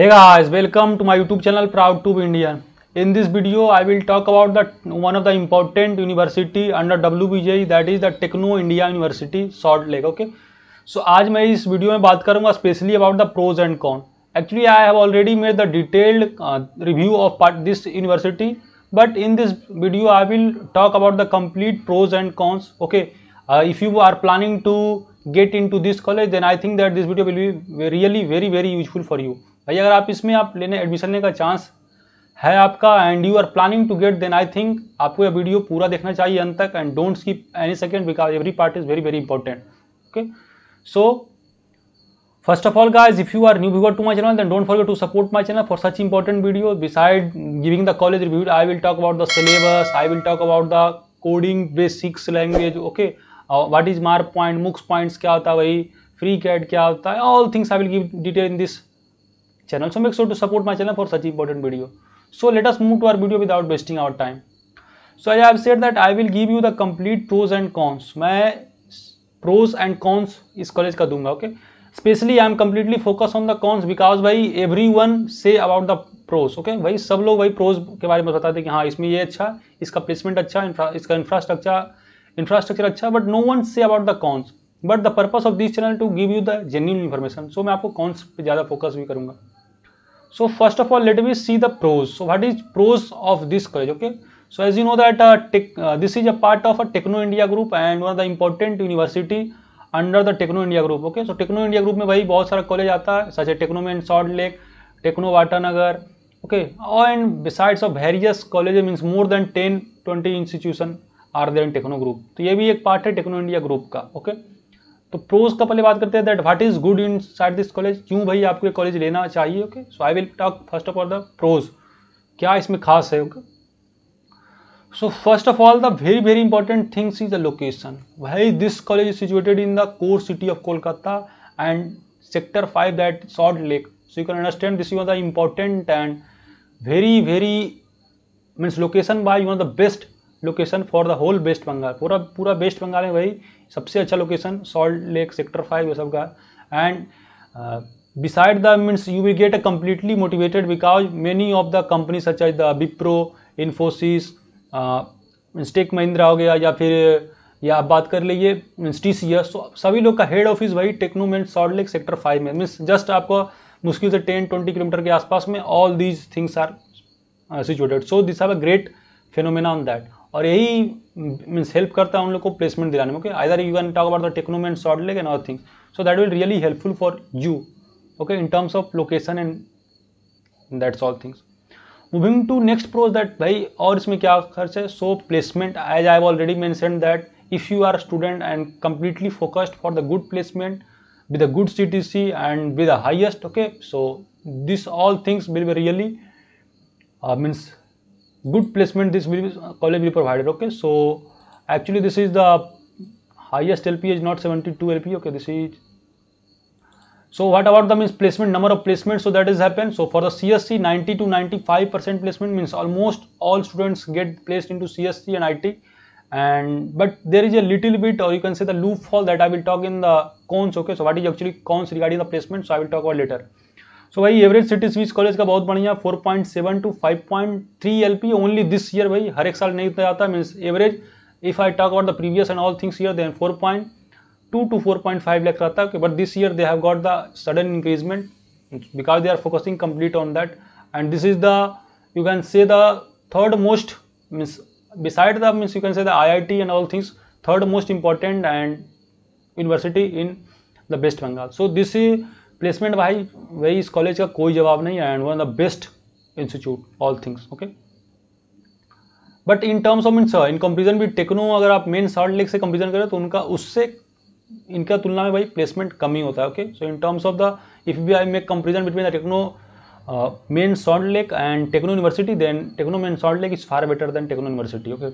Hey guys welcome to my YouTube channel proud to be Indian in this video I will talk about the one of the important university under W B JEE that is the techno India university Salt Lake okay so आज मैं इस video में बात करूंगा specially about the pros and con actually I have already made the detailed review of this university but in this video I will talk about the complete pros and cons okay if you are planning to get in to this college then I think that this video will be really very very useful for you भाई अगर आप इसमें आप लेने admission लेने का chance है आपका and you are planning to get then I think आपको यह वीडियो पूरा देखना चाहिए अंत तक and don't skip any second because every part is very very important okay so first of all guys if you are new viewer to my channel then don't forget to support my channel for such important video beside giving the college review I will talk about the syllabus I will talk about the coding basics language okay what is MAR point MOOCs points क्या होता है वही free CAD क्या होता है all things I will give detail in this channel. So make sure to support my channel for such important video. So let us move to our video without wasting our time. So I have said that I will give you the complete pros and cons. मैं pros and cons इस college का दूंगा okay. Especially I am completely focused on the cons because भाई everyone say about the pros okay. भाई सब लोग भाई pros के बारे में बताते हैं कि हाँ इसमें ये अच्छा इसका placement अच्छा infra, इसका infrastructure infrastructure अच्छा but no one say about the cons. But the purpose of this channel to give you the genuine information so मैं आपको कॉन्स पे ज़्यादा फोकस भी करूँगा so first of all let we see the pros so what is pros of this college okay so as you know that this is a part of a Techno India group and one of the important university under the techno India group okay so techno India group में भाई बहुत सारा college आता है such a Techno Main Salt Lake Techno Nagar okay and besides of various college means more than ten twenty institution are then Techno group तो ये भी एक पार्ट है टेक्नो इंडिया ग्रुप का ओके okay? तो प्रोज का पहले बात करते हैं that what is good in side this college क्यों भाई आपको ये कॉलेज लेना चाहिए okay so I will talk first of all the pros क्या इसमें खास है okay so first of all the very very important things is the location भाई this college is situated in the core city of Kolkata and sector five that Salt Lake so you can understand this is the important and very very means location by you of the best location for the whole West Bengal पूरा पूरा वेस्ट बंगाल में भाई सबसे अच्छा location Salt Lake sector five ये सब का and beside the means you will get a completely motivated because many of the company such as the Wipro, Infosys स्टेक महिंद्रा हो गया या फिर या आप बात कर लीजिए मीन्स टी सी एस सभी लोग का हेड ऑफिस वही टेक्नोमेंट सॉल्ट लेक सेक्टर फाइव में मीन्स जस्ट आपको मुश्किल से टेन ट्वेंटी किलोमीटर के आसपास में all these things are situated so this are a great phenomena on that और यही मीन्स हेल्प करता है उन लोग को प्लेसमेंट दिलाने में okay you can talk about the Techno Main short leg and other thing so that will really helpful for you okay in terms of location and that's all things moving to next pros that भाई और इसमें क्या खर्च है so placement as I already mention that if you are student and completely focused for the good placement with a good C T C and with the highest okay so this all things will be really means good placement this will be, college will be provided okay so actually this is the highest lp is not 72 lp okay this is so what about the means placement number of placements so that is happened so for the csc 90 to 95 percent placement means almost all students get placed into csc and it and but there is a little bit or you can say the loophole that i will talk in the cons okay so what is actually cons regarding the placement so i will talk about later so भाई average city switch college का बहुत बढ़िया 4.7 to 5.3 LP only this year भाई हर एक साल नहीं तो आता means average if I talk about the previous and all things year then 4.2 to two five lakh रहता है but this year they have got the sudden increasement because they are focusing complete on that and this is the you can say the third most means means you can say the I I T and all things third most important and university in the West Bengal so this is placement भाई वही इस college का कोई जवाब नहीं है and one the best institute all things okay but in terms of means in comparison भी Techno अगर आप मेन सॉल्ट लेक से कंपेरिजन करें तो उनका उससे इनका तुलना में भाई प्लेसमेंट कम ही होता है okay so in terms of the if we I make comparison between the Techno Main Salt Lake and Techno University then Techno Main Salt Lake is far better than Techno University okay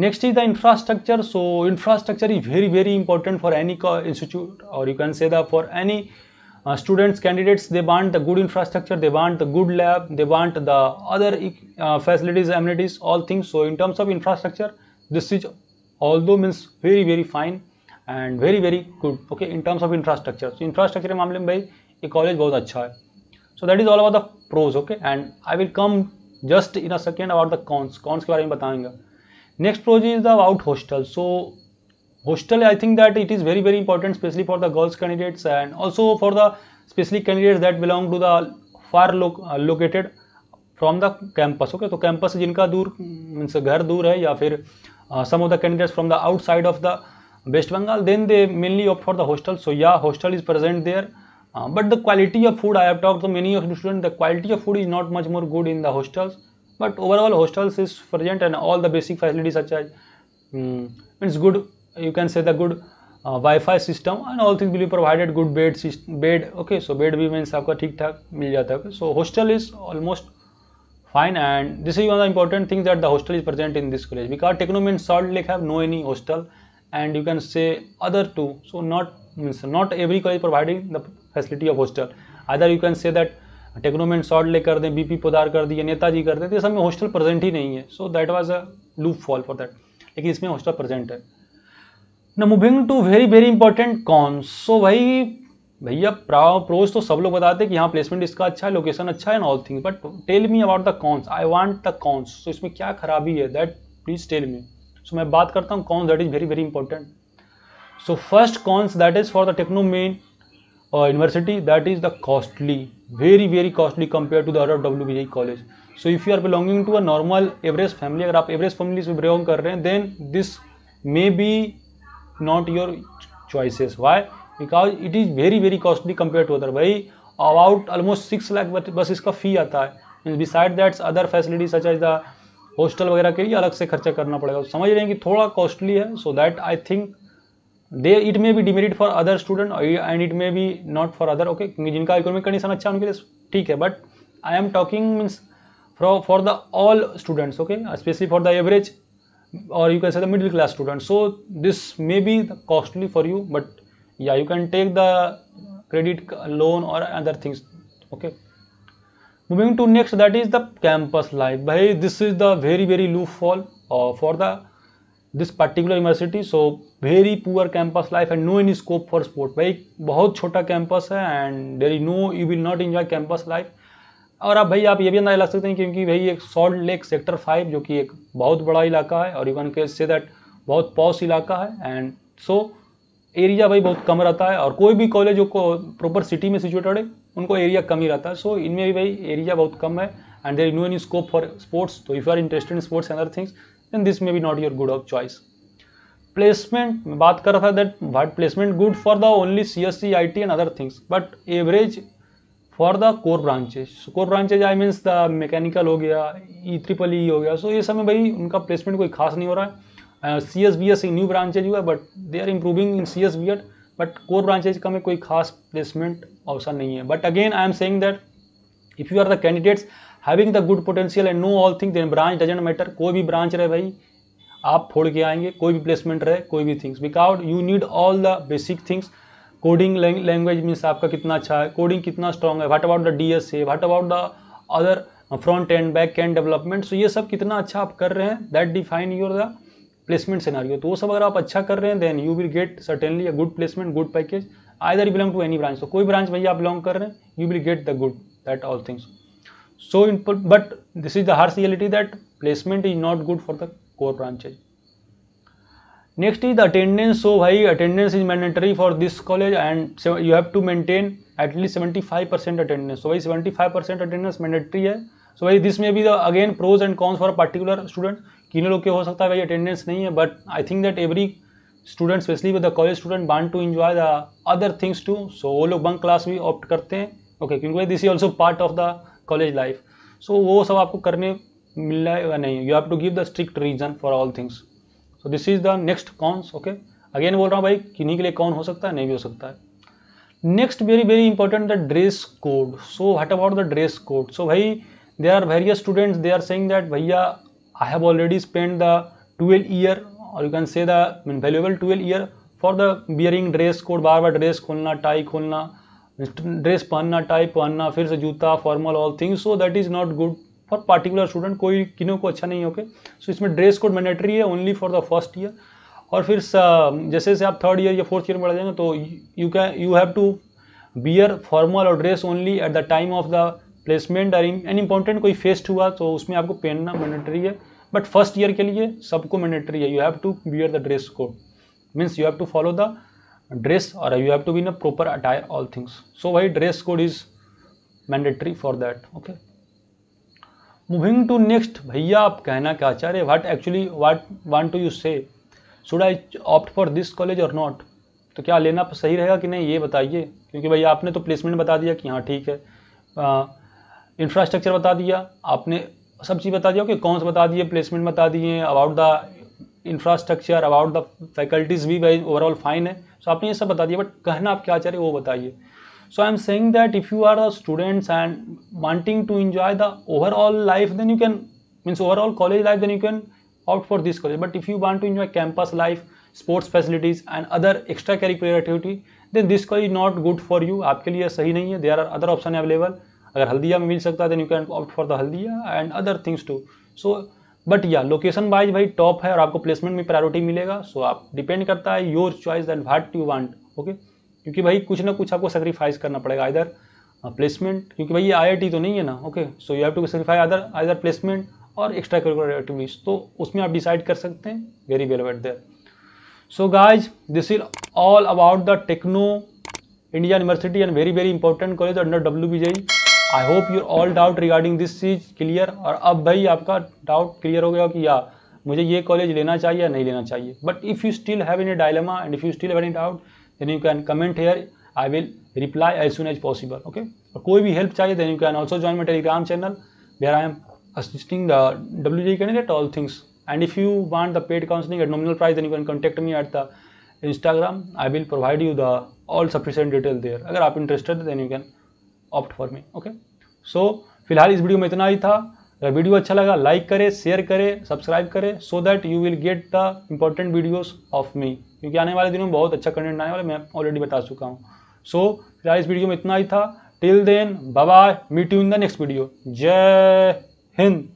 next is the infrastructure so infrastructure is very very important for any institute और you can say the for any Uh, students candidates they want the good infrastructure they want the good lab they want the other uh, facilities amenities all things so in terms of infrastructure this is although means very very fine and very very good okay in terms of infrastructure so infrastructure mamle mein bhai college bahut acha hai so that is all about the pros okay and i will come just in a second about the cons cons ke bare mein batayenge next pros is about hostel so hostel i think that it is very very important especially for the girls candidates and also for the especially candidates that belong to the far lo uh, located from the campus okay तो campus जिनका दूर means घर दूर है या फिर some of the candidates from the outside of the West Bengal then they mainly opt for the hostel so yeah hostel is present there but the quality of food I have talk to many of student the quality of food is not much more good in the hostels but overall hostels is present and all the basic facilities such as means good you can say the good uh, Wi-Fi system and all things will be provided good bed system, bed okay so bed भी means आपका ठीक ठाक मिल जाता है so hostel is almost fine and this is one of the important things that the hostel is present in this college because Techno means Salt Lake have no any hostel and you can say other two so not means not every college providing the facility of hostel either you can say that Technome and Salt Lake कर दें B P Poddar कर दिए नेताजी कर दें तो इस समय hostel present ही नहीं है so that was a loophole for that लेकिन इसमें हॉस्टल प्रेजेंट है ना moving to very very important cons so भाई भैया प्रोज तो सब लोग बताते हैं कि यहाँ प्लेसमेंट इसका अच्छा है लोकेशन अच्छा है and all thing but tell me about the cons I want the cons so इसमें क्या खराबी है that please tell me so मैं बात करता हूँ cons that is very very important so first cons that is for the Techno Main University that is the costly very very costly compare to the other W B college so if you are belonging to a normal average family अगर आप average family से बिलोंग कर रहे हैं then this may be not your choices why because it is very very costly compare to other भाई about almost six lakh बस इसका फ़ी आता है beside that's other facility such as the hostel वगैरह के लिए अलग से खर्चा करना पड़ेगा तो समझ रहे हैं कि थोड़ा कॉस्टली है so that I think they it may be demerit for other student and it may be not for other okay जिनका इकोनॉमिक कंडीशन अच्छा उनके लिए ठीक है but I am talking means for for the all students okay specially for the average और you can say the middle class student so this may be costly for you but yeah you can take the credit loan और other things okay moving to next that is the campus life भाई this is the very very loophole for the this particular university so very poor campus life and no any scope for sport भाई बहुत छोटा campus है and there is no you will not enjoy campus life और आप भाई आप ये भी अंदाजा लगा सकते हैं क्योंकि भाई एक सॉल्ट लेक सेक्टर फाइव जो कि एक बहुत बड़ा इलाका है और इवन के से दैट बहुत पॉस इलाका है एंड सो एरिया भाई बहुत कम रहता है और कोई भी कॉलेज जो प्रॉपर सिटी में सिचुएटेड है उनको एरिया कम ही रहता है सो so, इनमें भी भाई एरिया बहुत कम है and there no any scope for sports तो if you are interested in sports and other things then this may be not your good of choice placement बात कर रहा था that what placement good for the only C S C I T and other things but average for the core branches core branches I means the mechanical हो गया E triple E हो गया सो so ये समय भाई उनका placement कोई खास नहीं हो रहा है C S B S new branches हुआ but they are improving in C S B एड बट कोर ब्रांचेज का में कोई खास प्लेसमेंट अवसर नहीं है but again I am saying that if you are the candidates having the good potential and know all thing then branch doesn't matter कोई भी ब्रांच रहे भाई आप फोड़ के आएंगे कोई भी प्लेसमेंट रहे कोई भी things because you need all the basic things coding language means आपका कितना अच्छा है कोडिंग कितना स्ट्रॉन्ग है what about the D S A what about the other front end back end development so ये सब कितना अच्छा आप कर रहे हैं that define your the placement scenario तो वो सब अगर आप अच्छा कर रहे हैं then you will get certainly a good placement good package either belong to any branch तो कोई ब्रांच भैया आप बिलोंग कर रहे हैं you will get the good that all things so in but this is the harsh reality that placement is not good for the core branches next is the attendance so भाई attendance is mandatory for this college and you have to maintain at least seventy five percent attendance so भाई seventy five percent attendance mandatory है so so भाई this में भी the again pros and cons for particular student किन लोग के हो सकता है भाई अटेंडेंस नहीं है but I think that every student specially with the college student want to enjoy the other things too so वो लोग बंक क्लास भी ऑप्ट करते हैं ओके okay, क्योंकि this is also part of the college life so वो सब आपको करने मिल रहा है या नहीं you have to give the strict reason for all things so this is the next cons okay again बोल रहा हूँ भाई किन्हीं के लिए कौन हो सकता है नहीं भी हो सकता है next very very important the dress code so what about the dress code so भाई they are various students they are saying that भैया I have already spend the twelve year और you can say the mean valuable twelve year for the bearing dress code बार बार dress खोलना tie खोलना dress पहनना tie पहनना फिर से जूता formal all things so that is not good for particular student कोई किनों को अच्छा नहीं होके सो so, इसमें ड्रेस कोड मैंडेटरी है only for the first year और फिर uh, जैसे जैसे आप थर्ड ईयर या फोर्थ ईयर में पढ़ा जाएंगे तो you can you have to bear formal और dress only at the time of the placement और एन इंपॉर्टेंट कोई फेस्ट हुआ तो उसमें आपको पहनना मैंडेटरी है बट फर्स्ट ईयर के लिए सबको मैंडेटरी है you have to bear the dress code means you have to follow the dress और you have to be in a proper attire all things so भाई dress code is mandatory for that okay moving to next भैया आप कहना क्या चाह रहे what actually what want to you say should I opt for this college और not तो क्या लेना सही रहेगा कि नहीं ये बताइए क्योंकि भैया आपने तो प्लेसमेंट बता दिया कि हाँ ठीक है इंफ्रास्ट्रक्चर बता दिया आपने सब चीज़ बता दिया कि कौन से बता दिए प्लेसमेंट बता दिए about the infrastructure about the faculties भी भाई ओवरऑल फाइन है सो तो so आपने ये सब बता दिया बट कहना आप क्या चाह रहे वो बताइए so i'm saying that if you are the students and wanting to enjoy the overall life then you can means overall college life then you can opt for this college but if you want to enjoy campus life sports facilities and other extracurricular activity then this college is not good for you आपके लिए सही नहीं है there are other option available अगर हल्दिया में मिल सकता है then you can opt for the Haldia and other things too so but या लोकेशन वाइज भाई टॉप है और आपको प्लेसमेंट में प्रायोरिटी मिलेगा सो so आप डिपेंड करता है your choice that what you want okay क्योंकि भाई कुछ ना कुछ आपको सेक्रीफाइस करना पड़ेगा इधर प्लेसमेंट uh, क्योंकि भाई ये आई तो नहीं है ना okay so you have to sacrifice other either placement और एक्स्ट्रा करिकुलर एक्टिविटीज़ तो उसमें आप डिसाइड कर सकते हैं very well await there so guys this is all about the techno India university and very very important college under W B G I hope your all doubt regarding this चीज clear और अब भाई आपका doubt clear हो गया कि या मुझे ये कॉलेज लेना चाहिए या नहीं लेना चाहिए but if you still have any dilemma and if you still have any doubt then you can comment here I will reply as soon as possible okay और कोई भी हेल्प चाहिए then you can also join my Telegram channel where I am assisting the W G candidate all things and if you want the paid counselling at nominal price then you can contact me at the Instagram I will provide you the all sufficient detail there अगर आप interested then you can opt for me okay so फिलहाल इस video में इतना ही था अगर video अच्छा लगा लाइक करें शेयर करें सब्सक्राइब करें so that you will get the important videos of me क्योंकि आने वाले दिनों में बहुत अच्छा कंटेंट आने वाला मैं ऑलरेडी बता चुका हूँ सो फिलहाल इस वीडियो में इतना ही था till then bye meet you in the next video Jai Hind